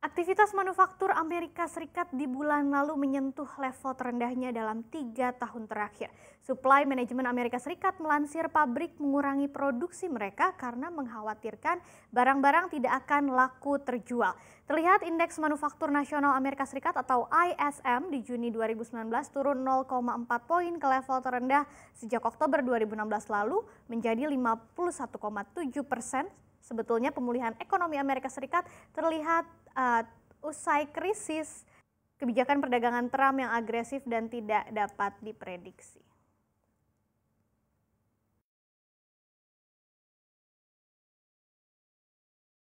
Aktivitas manufaktur Amerika Serikat di bulan lalu menyentuh level terendahnya dalam tiga tahun terakhir. Supply Management Amerika Serikat melansir pabrik mengurangi produksi mereka karena mengkhawatirkan barang-barang tidak akan laku terjual. Terlihat indeks manufaktur nasional Amerika Serikat atau ISM di Juni 2019 turun 0,4 poin ke level terendah sejak Oktober 2016 lalu menjadi 51,7 persen Sebetulnya pemulihan ekonomi Amerika Serikat terlihat uh, usai krisis kebijakan perdagangan Trump yang agresif dan tidak dapat diprediksi.